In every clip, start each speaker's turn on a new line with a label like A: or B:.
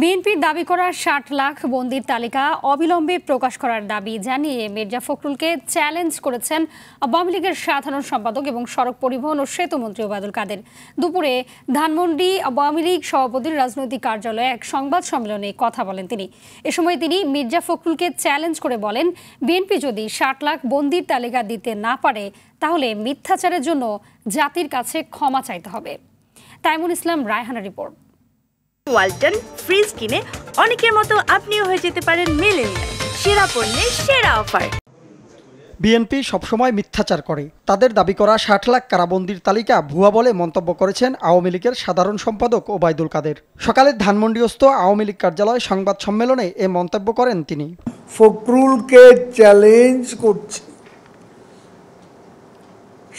A: বিএনপির দাবি করা ষাট লাখ বন্দির তালিকা অবিলম্বে প্রকাশ করার দাবি জানিয়ে মির্জা ফখরুলকে চ্যালেঞ্জ করেছেন আওয়ামী লীগের সাধারণ সম্পাদক এবং সড়ক পরিবহন ও সেতুমন্ত্রী ওবায়দুল কাদের দুপুরে ধানমন্ডি আওয়ামী লীগ সভাপতির রাজনৈতিক কার্যালয়ে এক সংবাদ সম্মেলনে কথা বলেন তিনি এ সময় তিনি মির্জা ফখরুলকে চ্যালেঞ্জ করে বলেন বিএনপি যদি ষাট লাখ বন্দির তালিকা দিতে না পারে তাহলে মিথ্যাচারের জন্য জাতির কাছে ক্ষমা চাইতে হবে তাইমুল ইসলাম রায়হানা রিপোর্ট ওয়ালটন ফ্রিজ কিনে অনেকের মতো আপনিও হয়ে যেতে পারেন মিলেনিয়ার সেরা পণ্যের সেরা অফার
B: বিএনপি সবসময় মিথ্যাচার করে তাদের দাবি করা ষাট লাখ কারাবন্দির তালিকা ভুয়া বলে মন্তব্য করেছেন আওয়ামী লীগের সাধারণ সম্পাদক ওবায়দুল কাদের সকালে ধানমন্ডিস্থ আওয়ামী লীগ কার্যালয় সংবাদ সম্মেলনে এ মন্তব্য করেন তিনি ফখরুলকে চ্যালেঞ্জ
C: করছি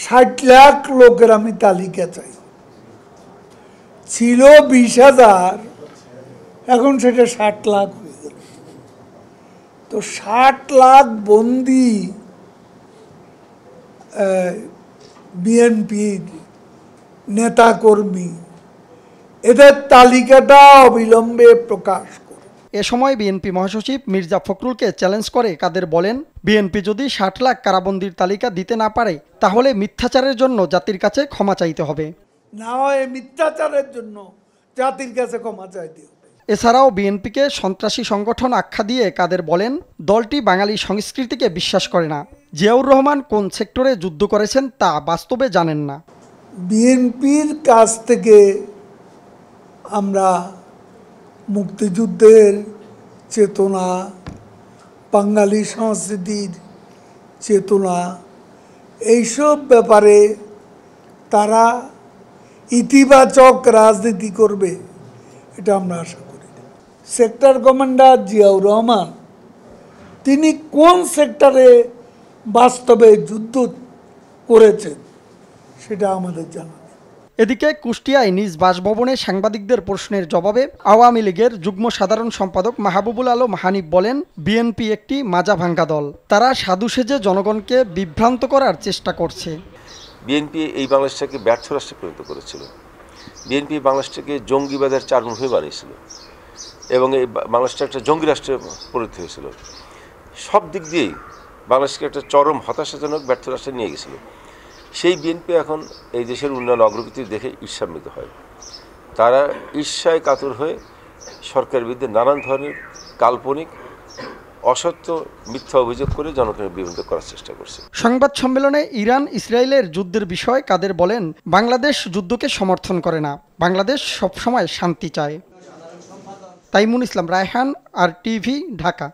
C: ষাট লাখ লোকের আমি তালিকা চাই ছিল বিশ হাজার এখন সেটা ষাট লাখ হয়ে গেল তো ষাট লাখ বন্দি বিএনপির নেতাকর্মী এদের তালিকাটা অবিলম্বে
B: প্রকাশ এ সময় বিএনপি মহাসচিব মির্জা ফখরুলকে চ্যালেঞ্জ করে কাদের বলেন বিএনপি যদি ষাট লাখ কারাবন্দির তালিকা দিতে না পারে তাহলে মিথ্যাচারের জন্য জাতির কাছে ক্ষমা চাইতে হবে
C: না হয় মিথ্যাচারের জন্য জাতির কাছে ক্ষমা চাইতে
B: এছাড়াও বিএনপিকে সন্ত্রাসী সংগঠন আখ্যা দিয়ে কাদের বলেন দলটি বাঙালি সংস্কৃতিকে বিশ্বাস করে না জিয়াউর রহমান কোন সেক্টরে যুদ্ধ করেছেন তা বাস্তবে জানেন না
C: বিএনপির কাছ থেকে আমরা মুক্তিযুদ্ধের চেতনা বাঙালি সংস্কৃতির চেতনা এইসব ব্যাপারে তারা ইতিবাচক রাজনীতি করবে এটা আমরা আশা করি সেক্টর কমান্ডার জিয়াউর রহমান তিনি কোন সেক্টরে বাস্তবে যুদ্ধ করেছেন সেটা আমাদের জানা
B: এদিকে কুষ্টিয়ায় নিজ বাসভবনে সাংবাদিকদের প্রশ্নের জবাবে আওয়ামী লীগের যুগ্ম সাধারণ সম্পাদক মাহবুবুল আলম মাহানিব বলেন বিএনপি একটি মাজা ভাঙ্গা দল তারা সাধু সেজে জনগণকে বিভ্রান্ত করার চেষ্টা করছে
D: বিএনপি এই বাংলাদেশটাকে ব্যর্থ রাষ্ট্রে পরিণত করেছিল বিএনপি বাংলাদেশটাকে জঙ্গিবাদের হয়ে বানিয়েছিল এবং এই বাংলাদেশটা একটা জঙ্গি রাষ্ট্রে পরিণত হয়েছিল সব দিক দিয়েই বাংলাদেশকে একটা চরম হতাশাজনক ব্যর্থ রাষ্ট্রে নিয়ে গেছিল সেই বিএনপি এখন এই দেশের উন্নয়ন অগ্রগতি দেখে ঈর্ষান্বিত হয় তারা ঈর্ষায় কাতর হয়ে সরকারের বিরুদ্ধে নানান ধরনের কাল্পনিক অসত্য মিথ্যা অভিযোগ করে জনগণের বিভ্রান্ত করার চেষ্টা করছে
B: সংবাদ সম্মেলনে ইরান ইসরায়েলের যুদ্ধের বিষয়ে কাদের বলেন বাংলাদেশ যুদ্ধকে সমর্থন করে না বাংলাদেশ সবসময় শান্তি চায় তাইমুন ইসলাম রায়হান আর টিভি ঢাকা